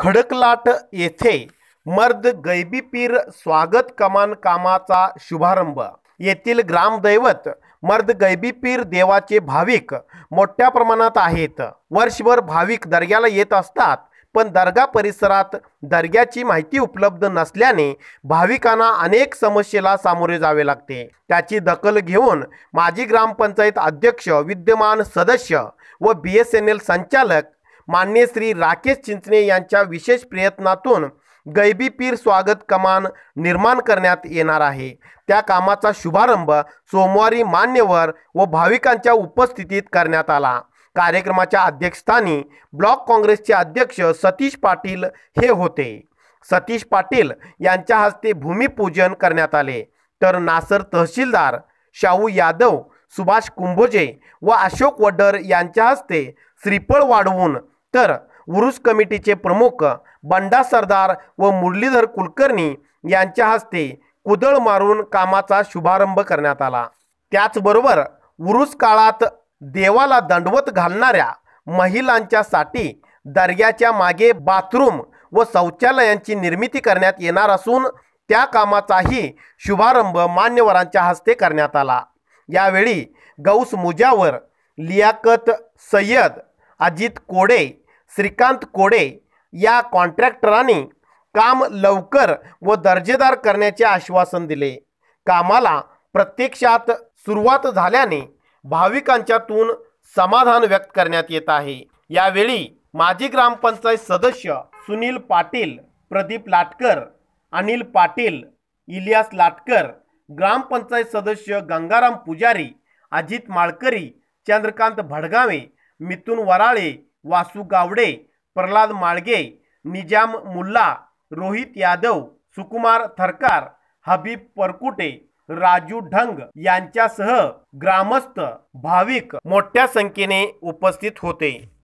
खडकलाट येथे मर्द गैबीपीर पीर स्वागत कमान कामाचा शुभारंभ येथील ग्रामदैवत मर्द गैबीपीर पीर देवाचे भाविक मोठ्या प्रमाणात आहेत वर्षभर भाविक दर्ग्याला येत असतात पण दर्गा परिसरात दर्ग्याची माहिती उपलब्ध नसल्याने भाविकांना अनेक समस्येला सामोरे जावे लागते त्याची दखल घेऊन माजी ग्रामपंचायत अध्यक्ष विद्यमान सदस्य व बी एस एन एल संचालक मान्य श्री राकेश चिंचणे यांच्या विशेष प्रयत्नातून गैबी पीर स्वागत कमान निर्माण करण्यात येणार आहे त्या कामाचा शुभारंभ सोमवारी मान्यवर व भाविकांच्या उपस्थितीत करण्यात आला कार्यक्रमाच्या अध्यक्षस्थानी ब्लॉक काँग्रेसचे अध्यक्ष सतीश पाटील हे होते सतीश पाटील यांच्या हस्ते भूमिपूजन करण्यात आले तर नासर तहसीलदार शाहू यादव सुभाष कुंभोजे व अशोक वडर यांच्या हस्ते श्रीफळ वाढवून तर उरुस कमिटीचे प्रमुख बंडा सरदार व मुरलीधर कुलकर्णी यांच्या हस्ते कुदळ मारून कामाचा शुभारंभ करण्यात आला त्याचबरोबर उरुस काळात देवाला दंडवत घालणाऱ्या महिलांच्यासाठी दर्ग्याच्या मागे बाथरूम व शौचालयांची निर्मिती करण्यात येणार असून त्या कामाचाही शुभारंभ मान्यवरांच्या हस्ते करण्यात आला यावेळी गौस मुजावर लियाकत सय्यद अजित कोडे श्रीकांत कोडे या कॉन्ट्रॅक्टरांनी काम लवकर व दर्जेदार करण्याचे आश्वासन दिले कामाला प्रत्यक्षात सुरुवात झाल्याने भाविकांच्यातून समाधान व्यक्त करण्यात येत आहे यावेळी माजी ग्रामपंचायत सदस्य सुनील पाटील प्रदीप लाटकर अनिल पाटील इलियास लाटकर ग्रामपंचायत सदस्य गंगाराम पुजारी अजित माळकरी चंद्रकांत भडगावे मिथुन वराळे वासू गावडे प्रल्हाद माळगे निजाम मुल्ला रोहित यादव सुकुमार थरकार हबीब परकुटे राजू ढंग यांच्यासह ग्रामस्थ भाविक मोठ्या संख्येने उपस्थित होते